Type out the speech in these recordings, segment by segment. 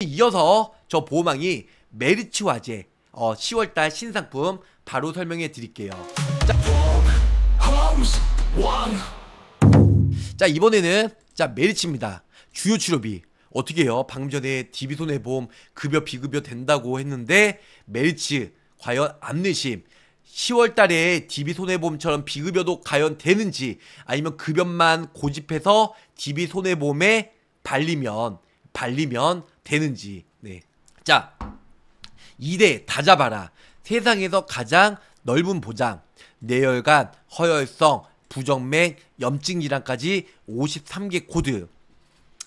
이어서 저 보호망이 메르츠화재 어, 10월달 신상품 바로 설명해 드릴게요 자, 자 이번에는 자메르츠입니다 주요 치료비 어떻게 해요 방금 전에 DB손해보험 급여 비급여 된다고 했는데 메르츠 과연 안내심 10월달에 DB손해보험처럼 비급여도 과연 되는지 아니면 급여만 고집해서 DB손해보험에 발리면 발리면 되는지. 네. 자, 이대다 잡아라. 세상에서 가장 넓은 보장, 뇌혈관, 허혈성, 부정맥, 염증 질환까지 53개 코드.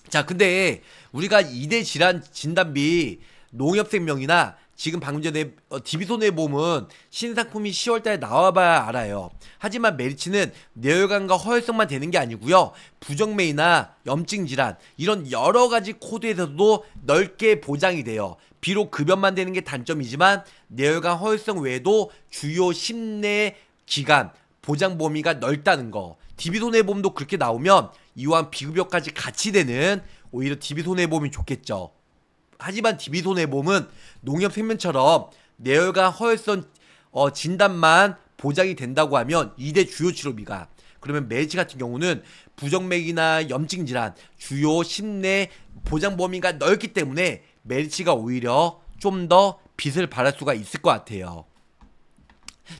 자, 근데 우리가 이대 질환 진단비 농협생명이나 지금 방금 전에 어, 디비손보험은 신상품이 10월달에 나와봐야 알아요. 하지만 메리츠는 뇌혈관과 허혈성만 되는 게 아니고요. 부정맥이나 염증 질환 이런 여러 가지 코드에서도 넓게 보장이 돼요. 비록 급여만 되는 게 단점이지만 뇌혈관 허혈성 외에도 주요 심내 기간 보장 범위가 넓다는 거. 디비 손해보험도 그렇게 나오면 이와 비급여까지 같이 되는 오히려 디비 손해보험이 좋겠죠. 하지만 디비손의 몸은 농협 생명처럼 내열과 허혈성 어, 진단만 보장이 된다고 하면 2대 주요 치료비가 그러면 매지 같은 경우는 부정맥이나 염증 질환, 주요 심내 보장 범위가 넓기 때문에 매치가 오히려 좀더 빛을 발할 수가 있을 것 같아요.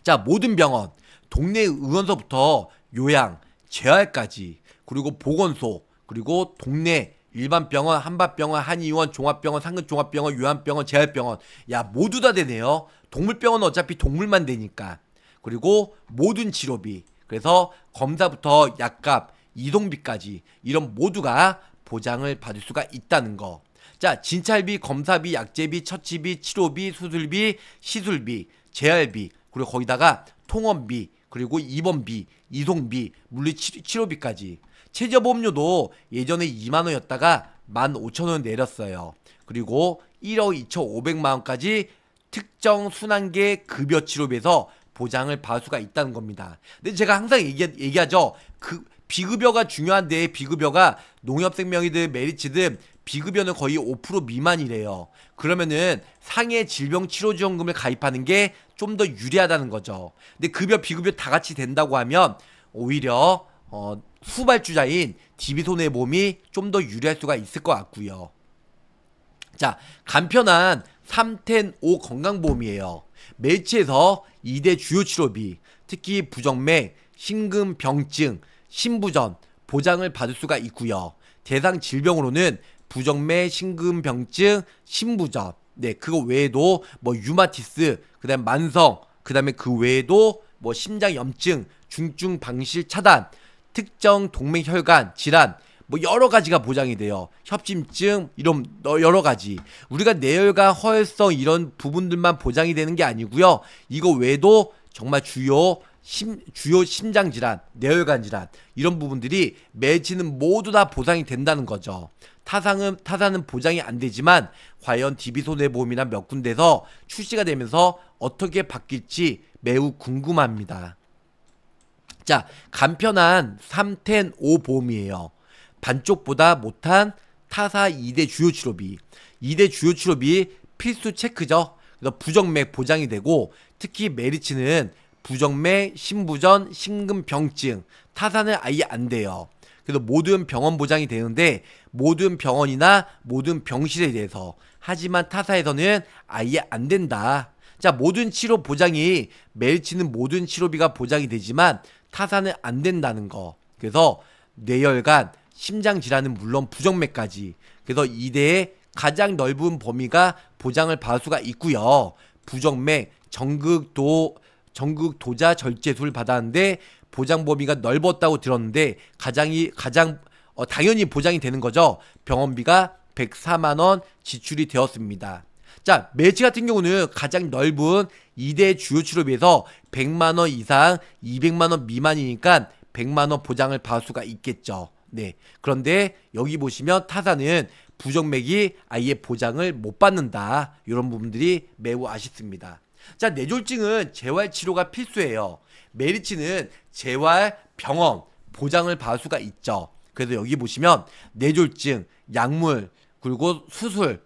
자, 모든 병원, 동네 의원서부터 요양, 재활까지, 그리고 보건소, 그리고 동네 일반병원, 한밭병원, 한의원, 종합병원, 상급종합병원 요한병원, 재활병원 야 모두 다 되네요. 동물병원 은 어차피 동물만 되니까 그리고 모든 치료비 그래서 검사부터 약값, 이동비까지 이런 모두가 보장을 받을 수가 있다는 거. 자, 진찰비, 검사비, 약제비, 처치비, 치료비, 수술비, 시술비, 재활비, 그리고 거기다가 통원비, 그리고 입원비, 이동비 물리치료비까지. 최저보험료도 예전에 2만원이었다가 15,000원 내렸어요. 그리고 1억 2,500만원까지 특정 순환계 급여 치료비에서 보장을 받을 수가 있다는 겁니다. 근데 제가 항상 얘기, 하죠 그, 비급여가 중요한데 비급여가 농협생명이든 메리치든 비급여는 거의 5% 미만이래요. 그러면은 상해 질병 치료 지원금을 가입하는 게 좀 더 유리하다는 거죠. 근데 급여 비급여 다 같이 된다고 하면 오히려 어 후발주자인 디비손의 몸이 좀 더 유리할 수가 있을 것 같고요. 자, 간편한 3텐5 건강보험이에요. 매치에서 2대 주요 치료비, 특히 부정맥, 심근병증, 심부전 보장을 받을 수가 있고요. 대상 질병으로는 부정맥, 심근병증, 심부전. 네, 그거 외에도 뭐 유마티스, 그다음 만성, 그다음에 그 외에도 뭐 심장염증, 중증 방실 차단, 특정 동맥 혈관 질환 뭐 여러 가지가 보장이 돼요. 협심증 이런 여러 가지. 우리가 내혈관 허혈성 이런 부분들만 보장이 되는 게 아니고요. 이거 외에도 정말 주요 심, 주요 심장 질환, 내혈관 질환 이런 부분들이 매진은 모두 다 보상이 된다는 거죠. 타상은 타산은 보장이 안 되지만 과연 DB 손해보험이나몇 군데서 출시가 되면서 어떻게 바뀔지 매우 궁금합니다. 자, 간편한 310 보험이에요. 반쪽보다 못한 타사 2대 주요 치료비. 2대 주요 치료비 필수 체크죠. 그래서 부정맥 보장이 되고 특히 메리츠는 부정맥, 심부전, 심근병증, 타산은 아예 안 돼요. 그래서 모든 병원 보장이 되는데 모든 병원이나 모든 병실에 대해서 하지만 타사에서는 아예 안 된다. 자, 모든 치료 보장이 메리츠는 모든 치료비가 보장이 되지만 타산은 안 된다는 거. 그래서 뇌혈관, 심장 질환은 물론 부정맥까지. 그래서 이대의 가장 넓은 범위가 보장을 받을 수가 있고요. 부정맥, 정극도 정극도자 절제술 받았는데 보장 범위가 넓었다고 들었는데 가장이 가장 어, 당연히 보장이 되는 거죠. 병원비가 104만 원 지출이 되었습니다. 자, 매치 같은 경우는 가장 넓은 2대 주요 취업에서 100만원 이상, 200만원 미만이니까 100만원 보장을 받을 수가 있겠죠. 네. 그런데 여기 보시면 타사는 부정맥이 아예 보장을 못 받는다. 이런 부분들이 매우 아쉽습니다. 자, 뇌졸증은 재활 치료가 필수예요. 메리치는 재활, 병원, 보장을 받을 수가 있죠. 그래서 여기 보시면 뇌졸증, 약물, 그리고 수술,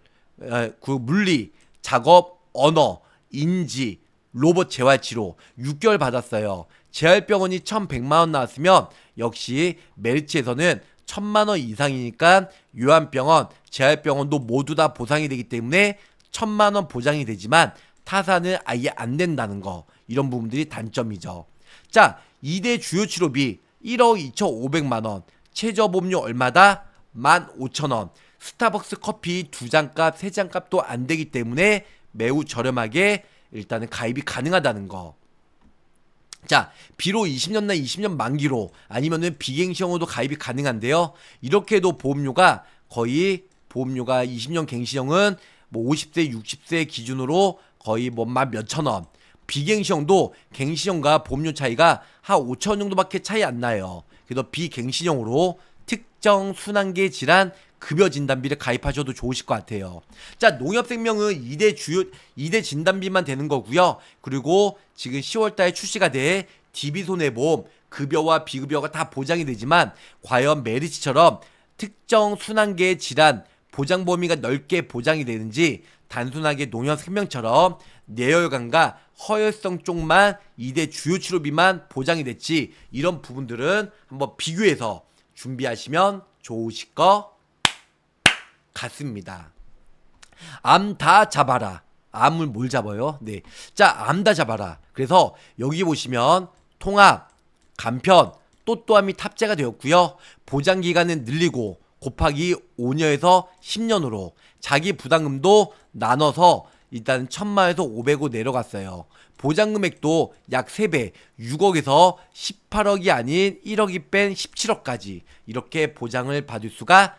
아, 그 물리, 작업, 언어, 인지, 로봇 재활 치료 6개월 받았어요. 재활병원이 1,100만 원 나왔으면 역시 멜치에서는 1,000만 원 이상이니까 요한병원, 재활병원도 모두 다 보상이 되기 때문에 1,000만 원 보장이 되지만 타사는 아예 안 된다는 거 이런 부분들이 단점이죠. 자, 2대 주요 치료비 1억 2,500만 원, 최저 보험료 얼마다? 15,000원. 스타벅스 커피 두 잔값, 세 잔값도 안 되기 때문에 매우 저렴하게 일단은 가입이 가능하다는 거. 자, 비로 20년 나 20년 만기로 아니면은 비갱시형으로도 가입이 가능한데요. 이렇게 해도 보험료가 거의 보험료가 20년 갱시형은뭐 50세, 60세 기준으로 거의 뭐만 몇천 원. 비갱시형도갱시형과 보험료 차이가 한 5천 원 정도밖에 차이 안 나요. 그래서 비갱시형으로 특정 순환계 질환 급여 진단비를 가입하셔도 좋으실 것 같아요. 자, 농협생명은 2대 주요 2대 진단비만 되는 거고요. 그리고 지금 10월 달에 출시가 돼 DB손해보험 급여와 비급여가 다 보장이 되지만 과연 메리츠처럼 특정 순환계의 질환 보장 범위가 넓게 보장이 되는지 단순하게 농협 생명처럼 뇌혈관과 허혈성 쪽만 2대 주요 치료비만 보장이 됐지 이런 부분들은 한번 비교해서 준비하시면 좋으실 것 같습니다. 암 다 잡아라. 암을 뭘 잡아요? 네. 자, 암 다 잡아라. 그래서 여기 보시면 통합, 간편, 또또함이 탑재가 되었고요. 보장 기간은 늘리고 곱하기 5년에서 10년으로 자기 부담금도 나눠서 일단 1000만에서 500으로 내려갔어요. 보장 금액도 약 3배, 6억에서 18억이 아닌 1억이 뺀 17억까지 이렇게 보장을 받을 수가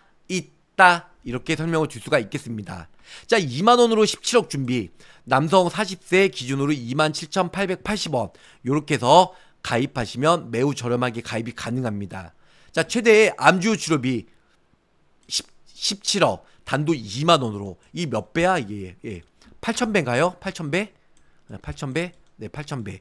같다. 이렇게 설명을 줄 수가 있겠습니다. 자, 2만원으로 17억 준비. 남성 40세 기준으로 27,880원. 요렇게 해서 가입하시면 매우 저렴하게 가입이 가능합니다. 자, 최대 암주 치료비 10, 17억. 단도 2만원으로. 이 몇 배야? 이게. 예. 8,000배인가요? 8,000배? 8,000배? 네, 8,000배.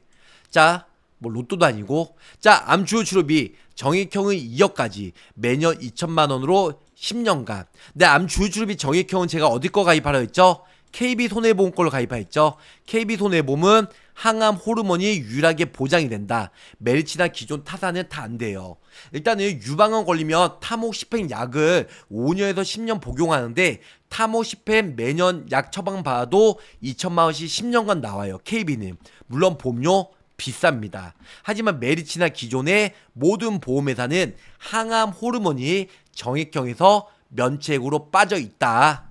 자, 뭐 로또도 아니고 자 암주호 치료비 정액형의 2억까지 매년 2천만 원으로 10년간 내암 주주비 정액형은 제가 어디 거 가입하려 했죠? KB 손해보험 걸로 가입하였죠. KB 손해보험은 항암 호르몬이 유일하게 보장이 된다. 멜치나 기존 타산은다안 돼요. 일단은 유방암 걸리면 타모시펜 약을 5년에서 10년 복용하는데 타모시펜 매년 약 처방 받아도 2천만 원씩 10년간 나와요. KB는 물론 보험료 비쌉니다. 하지만 메리츠나 기존의 모든 보험회사는 항암 호르몬이 정액형에서 면책으로 빠져 있다.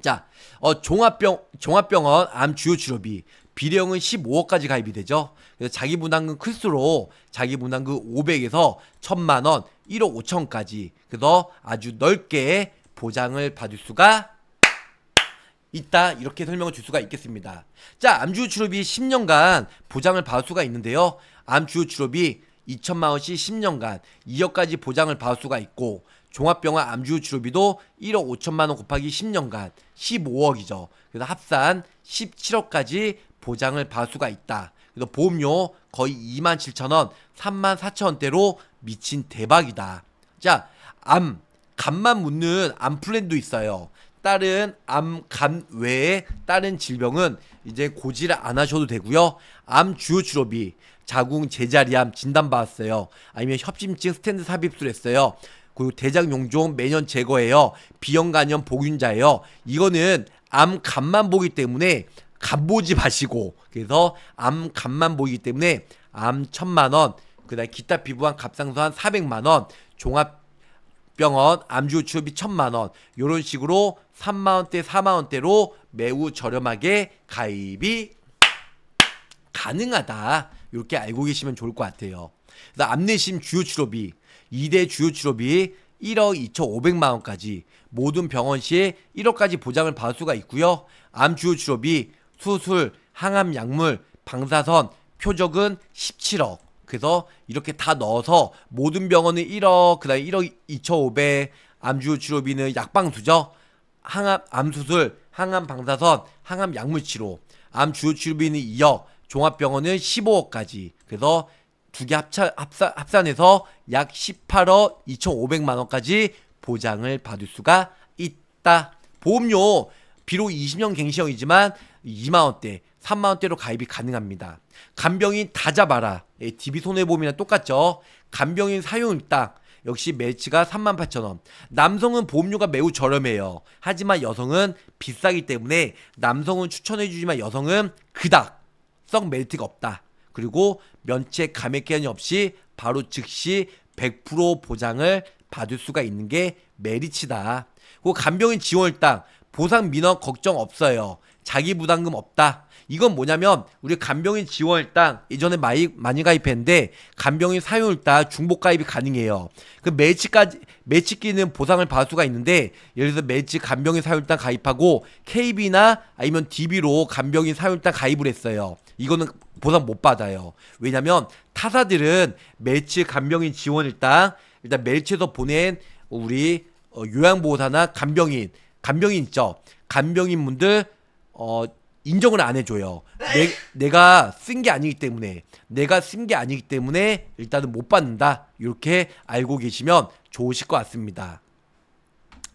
자, 어, 종합병, 종합병원 암 주요 치료비 비례형은 15억까지 가입이 되죠. 그래서 자기 부담금 클수록 자기 부담금 500에서 1000만 원, 1억 5천까지. 그래서 아주 넓게 보장을 받을 수가 있다 이렇게 설명을 줄 수가 있겠습니다. 자 암주 출업이 10년간 보장을 받을 수가 있는데요. 암주 출업이 2천만원씩 10년간 2억까지 보장을 받을 수가 있고 종합병원 암주 치료비도 1억 5천만원 곱하기 10년간 15억이죠. 그래서 합산 17억까지 보장을 받을 수가 있다. 그래서 보험료 거의 2만 7천원, 3만 4천원대로 미친 대박이다. 자, 암, 간만 묻는 암플랜도 있어요. 다른 암 간 외에 다른 질병은 이제 고지를 안 하셔도 되고요. 암 주요 치료비, 자궁 제자리암 진단받았어요. 아니면 협심증 스탠드 삽입술 했어요. 그리고 대장 용종 매년 제거해요. 비형 간염 복균자예요 이거는 암 간만 보기 때문에 간 보지 마시고 그래서 암 간만 보기 때문에 암 천만 원, 그다음 기타 피부암 갑상선 한 사백만 원, 종합 병원, 암주 치료비 천만 원 이런 식으로 3만 원대, 4만 원대로 매우 저렴하게 가입이 가능하다. 이렇게 알고 계시면 좋을 것 같아요. 그래서 암내심 주요 치료비, 2대 주요 치료비 1억 2,500만 원까지 모든 병원 시에 1억까지 보장을 받을 수가 있고요. 암 주요 치료비, 수술, 항암 약물, 방사선, 표적은 17억. 그래서 이렇게 다 넣어서 모든 병원은 1억, 그 다음에 1억 2,500, 암주 치료비는 약방수죠. 항암, 암수술, 항암 방사선, 항암 약물치료, 암주 요 치료비는 2억, 종합병원은 15억까지. 그래서 두 개 합차, 합사, 합산해서 약 18억 2,500만 원까지 보장을 받을 수가 있다. 보험료 비록 20년 갱신형이지만 2만원대 3만원대로 가입이 가능합니다. 간병인 다 잡아라. 예, DB 손해보험이랑 똑같죠. 간병인 사용 일당 역시 매치가 38,000원. 남성은 보험료가 매우 저렴해요. 하지만 여성은 비싸기 때문에 남성은 추천해주지만 여성은 그닥 썩 메리트가 없다. 그리고 면책 감액 기한이 없이 바로 즉시 100% 보장을 받을 수가 있는 게 메리츠다. 그리고 간병인 지원 일당 보상 민원 걱정 없어요. 자기 부담금 없다. 이건 뭐냐면 우리 간병인 지원일당 예전에 많이 많이 가입했는데 간병인 사용일당 중복 가입이 가능해요. 그 매치까지 매치끼는 보상을 받을 수가 있는데 예를 들어서 매치 간병인 사용일당 가입하고 KB나 아니면 DB로 간병인 사용일당 가입을 했어요. 이거는 보상 못 받아요. 왜냐면 타사들은 매치 간병인 지원일당 일단 매치에서 보낸 우리 어, 요양보호사나 간병인 간병인 있죠. 간병인 분들 어 인정을 안 해줘요. 내, 내가 쓴 게 아니기 때문에 내가 쓴 게 아니기 때문에 일단은 못 받는다. 이렇게 알고 계시면 좋으실 것 같습니다.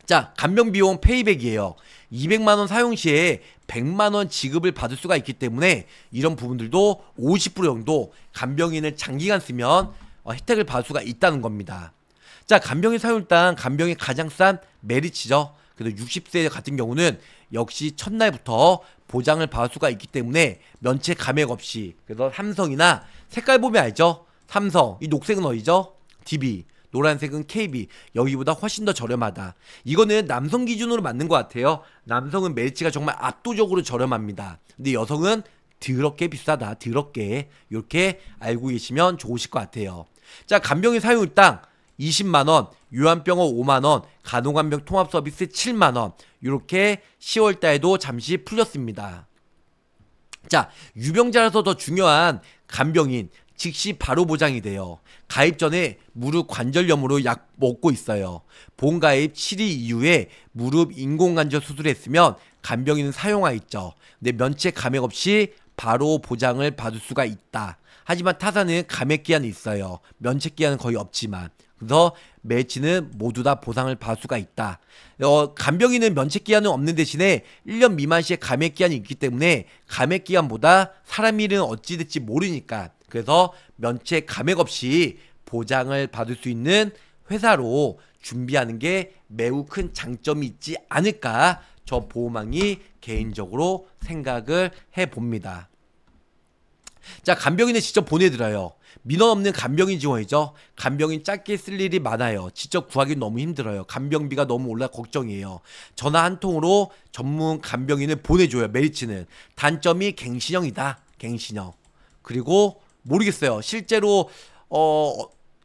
자, 감면 비용 페이백이에요. 200만원 사용 시에 100만원 지급을 받을 수가 있기 때문에 이런 부분들도 50% 정도 간병인을 장기간 쓰면 어, 혜택을 받을 수가 있다는 겁니다. 자, 간병인 사용일당 간병인 가장 싼메리치죠 그래서 60세 같은 경우는 역시 첫날부터 보장을 받을 수가 있기 때문에 면체 감액 없이 그래서 삼성이나 색깔 보면 알죠? 삼성 이 녹색은 어디죠? DB 노란색은 KB 여기보다 훨씬 더 저렴하다 이거는 남성 기준으로 맞는 것 같아요 남성은 멜치가 정말 압도적으로 저렴합니다 근데 여성은 드럽게 비싸다 드럽게 이렇게 알고 계시면 좋으실 것 같아요 자 간병인 사용일 땅 20만원, 요한병어 5만원, 간호간병 통합서비스 7만원, 이렇게 10월달에도 잠시 풀렸습니다. 자, 유병자라서 더 중요한 간병인, 즉시 바로 보장이 돼요. 가입 전에 무릎 관절염으로 약 먹고 있어요. 본가입 7일 이후에 무릎 인공관절 수술했으면 간병인은 사용하 겠죠 근데 면책 감액 없이 바로 보장을 받을 수가 있다. 하지만 타사는 감액 기한이 있어요. 면책 기한은 거의 없지만. 그래서 매치는 모두 다 보상을 받을 수가 있다. 어, 간병인은 면책 기한은 없는 대신에 1년 미만 시에 감액 기한이 있기 때문에 감액 기한보다 사람 일은 어찌 될지 모르니까 그래서 면책 감액 없이 보장을 받을 수 있는 회사로 준비하는 게 매우 큰 장점이 있지 않을까 저 보호망이 개인적으로 생각을 해봅니다. 자, 간병인에 직접 보내드려요. 민원 없는 간병인 지원이죠. 간병인 짧게 쓸 일이 많아요. 직접 구하기 너무 힘들어요. 간병비가 너무 올라 걱정이에요. 전화 한 통으로 전문 간병인을 보내줘요. 메리츠는 단점이 갱신형이다. 갱신형. 그리고 모르겠어요. 실제로 어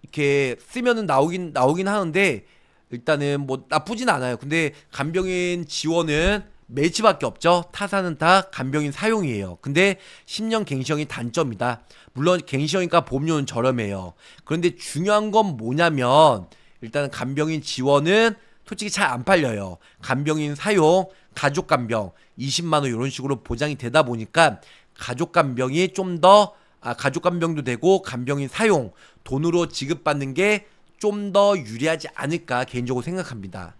이렇게 쓰면은 나오긴 나오긴 하는데 일단은 뭐 나쁘진 않아요. 근데 간병인 지원은 매치밖에 없죠. 타사는 다 간병인 사용이에요. 근데 10년 갱시형이 단점이다. 물론 갱시형이니까 보험료는 저렴해요. 그런데 중요한 건 뭐냐면 일단 간병인 지원은 솔직히 잘 안 팔려요. 간병인 사용, 가족 간병 20만 원 이런 식으로 보장이 되다 보니까 가족 간병이 좀더 아, 가족 간병도 되고 간병인 사용 돈으로 지급받는 게 좀 더 유리하지 않을까 개인적으로 생각합니다.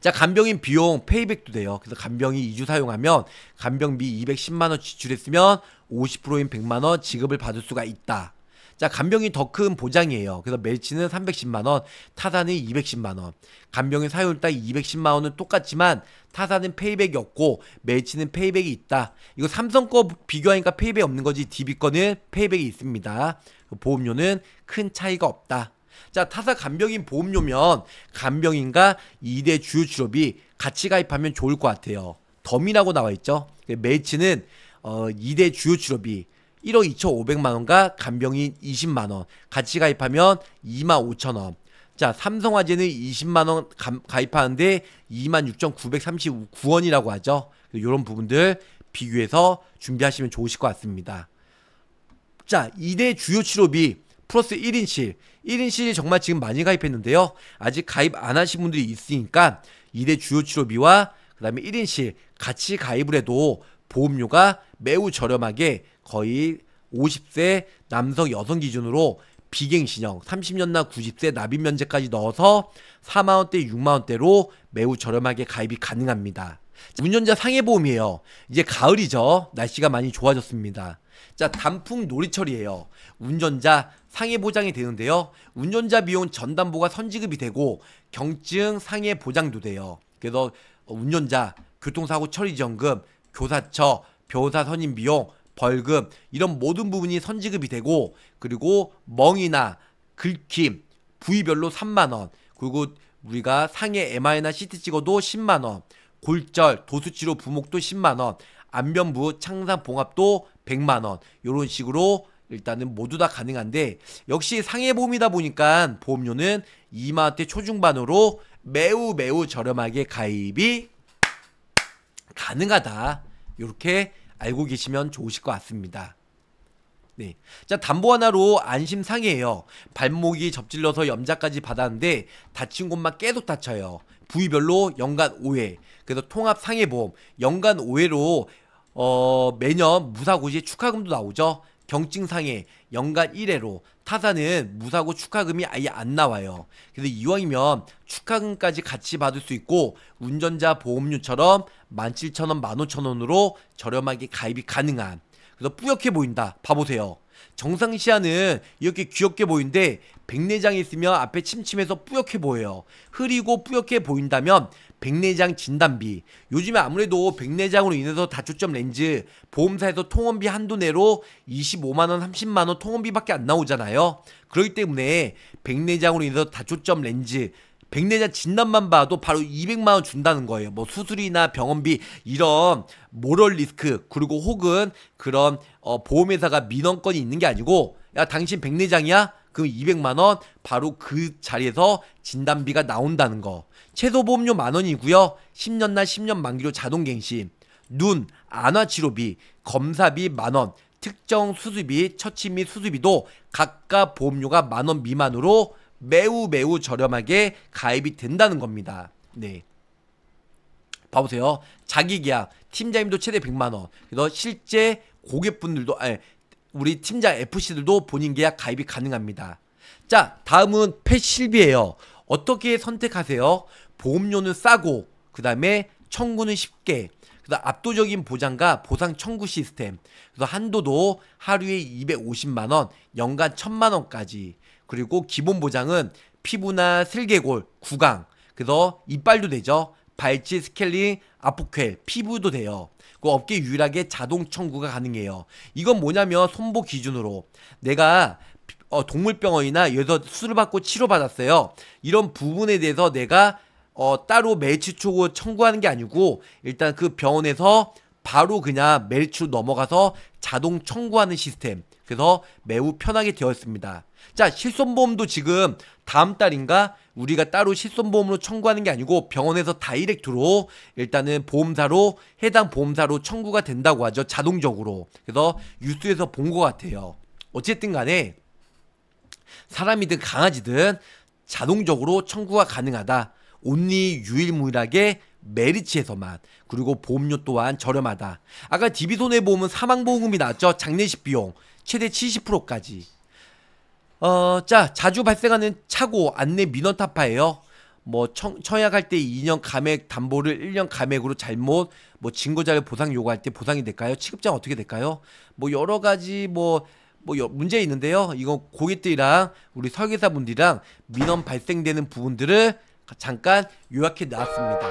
자, 간병인 비용 페이백도 돼요. 그래서 간병이 2주 사용하면 간병비 210만원 지출했으면 50%인 100만원 지급을 받을 수가 있다. 자, 간병이 더 큰 보장이에요. 그래서 매치는 310만원, 타산은 210만원. 간병인 사용 따 210만원은 똑같지만 타산은 페이백이 없고 매치는 페이백이 있다. 이거 삼성 거 비교하니까 페이백이 없는 거지 DB 거는 페이백이 있습니다. 그 보험료는 큰 차이가 없다. 자, 타사 간병인 보험료면 간병인과 2대 주요 직업이 같이 가입하면 좋을 것 같아요. 덤이라고 나와 있죠. 그 매치는 어, 2대 주요 직업이 1억 2,500만 원과 간병인 20만 원, 같이 가입하면 2만 5천 원. 자, 삼성화재는 20만 원 가입하는데 26,939원이라고 하죠. 이런 부분들 비교해서 준비하시면 좋으실 것 같습니다. 자, 2대 주요 치료비 플러스 1인실. 1인실이 정말 지금 많이 가입했는데요. 아직 가입 안 하신 분들이 있으니까 2대 주요 치료비와 그 다음에 1인실 같이 가입을 해도 보험료가 매우 저렴하게 거의 50세 남성 여성 기준으로 비갱신형 30년나 90세 납입 면제까지 넣어서 4만원대 6만원대로 매우 저렴하게 가입이 가능합니다. 운전자 상해보험이에요. 이제 가을이죠. 날씨가 많이 좋아졌습니다. 자 단풍 놀이철이에요 운전자 상해 보장이 되는데요 운전자 비용 전담보가 선지급이 되고 경증 상해 보장도 돼요 그래서 운전자 교통사고 처리 지원금 교사처 변호사 선임 비용 벌금 이런 모든 부분이 선지급이 되고 그리고 멍이나 긁힘 부위별로 3만원 그리고 우리가 상해 MR이나 CT 찍어도 10만원 골절, 도수치료 부목도 10만원, 안면부 창산 봉합도 100만원, 요런 식으로 일단은 모두 다 가능한데 역시 상해보험이다 보니까 보험료는 2만원대 초중반으로 매우 매우 저렴하게 가입이 가능하다 이렇게 알고 계시면 좋으실 것 같습니다 네. 자, 담보 하나로 안심 상해요 발목이 접질러서 염자까지 받았는데 다친 곳만 계속 다쳐요. 부위별로 연간 5회 그래서 통합 상해보험 연간 5회로 어, 매년 무사고시 축하금도 나오죠 경증상해 연간 1회로 타사는 무사고 축하금이 아예 안 나와요. 그래서 이왕이면 축하금까지 같이 받을 수 있고 운전자 보험료처럼 17,000원, 15,000원으로 저렴하게 가입이 가능한 그래서 뿌옇게 보인다. 봐보세요. 정상 시야는 이렇게 귀엽게 보이는데 백내장이 있으면 앞에 침침해서 뿌옇게 보여요. 흐리고 뿌옇게 보인다면 백내장 진단비. 요즘에 아무래도 백내장으로 인해서 다초점 렌즈 보험사에서 통원비 한도 내로 25만원, 30만원 통원비밖에 안 나오잖아요. 그렇기 때문에 백내장으로 인해서 다초점 렌즈 백내장 진단만 봐도 바로 200만 원 준다는 거예요. 뭐 수술이나 병원비 이런 모럴 리스크 그리고 혹은 그런 어, 보험회사가 민원건이 있는 게 아니고 야 당신 백내장이야? 그럼 200만 원 바로 그 자리에서 진단비가 나온다는 거. 최소 보험료 만 원이고요. 10년 날 10년 만기로 자동 갱신. 눈, 안화 치료비, 검사비 만 원, 특정 수술비, 처치 및 수술비도 각각 보험료가 만원 미만으로 매우 매우 저렴하게 가입이 된다는 겁니다. 네. 봐보세요. 자기 계약, 팀장님도 최대 100만원. 그래서 실제 고객분들도, 아니, 우리 팀장 FC들도 본인 계약 가입이 가능합니다. 자, 다음은 패실비예요. 어떻게 선택하세요? 보험료는 싸고, 그 다음에 청구는 쉽게, 그래서 압도적인 보장과 보상 청구 시스템, 그래서 한도도 하루에 250만원, 연간 1000만원까지, 그리고 기본 보장은 피부나 슬개골, 구강, 그래서 이빨도 되죠. 발치, 스케일링, 아포켈, 피부도 돼요. 그 업계 유일하게 자동 청구가 가능해요. 이건 뭐냐면 손보 기준으로 내가 어, 동물병원이나 여기서 수술 받고 치료받았어요. 이런 부분에 대해서 내가 어, 따로 매치 초고 청구하는 게 아니고 일단 그 병원에서 바로 그냥 매치 넘어가서 자동 청구하는 시스템. 그래서 매우 편하게 되었습니다. 자, 실손보험도 지금 다음 달인가 우리가 따로 실손보험으로 청구하는 게 아니고 병원에서 다이렉트로 일단은 보험사로 해당 보험사로 청구가 된다고 하죠. 자동적으로. 그래서 뉴스에서 본 것 같아요. 어쨌든 간에 사람이든 강아지든 자동적으로 청구가 가능하다. 온리 유일무일하게 메리츠에서만 그리고 보험료 또한 저렴하다. 아까 DB손해보험은 사망보험금이 나왔죠. 장례식 비용 최대 70%까지. 어, 자, 자주 발생하는 차고 안내 민원 타파예요. 뭐 청, 청약할 때 2년 감액 담보를 1년 감액으로 잘못 뭐 증거자료 보상 요구할 때 보상이 될까요? 취급장 어떻게 될까요? 뭐 여러 가지 뭐뭐 뭐, 뭐 문제 있는데요. 이건 고객들이랑 우리 설계사분들이랑 민원 발생되는 부분들을 잠깐 요약해 놨습니다.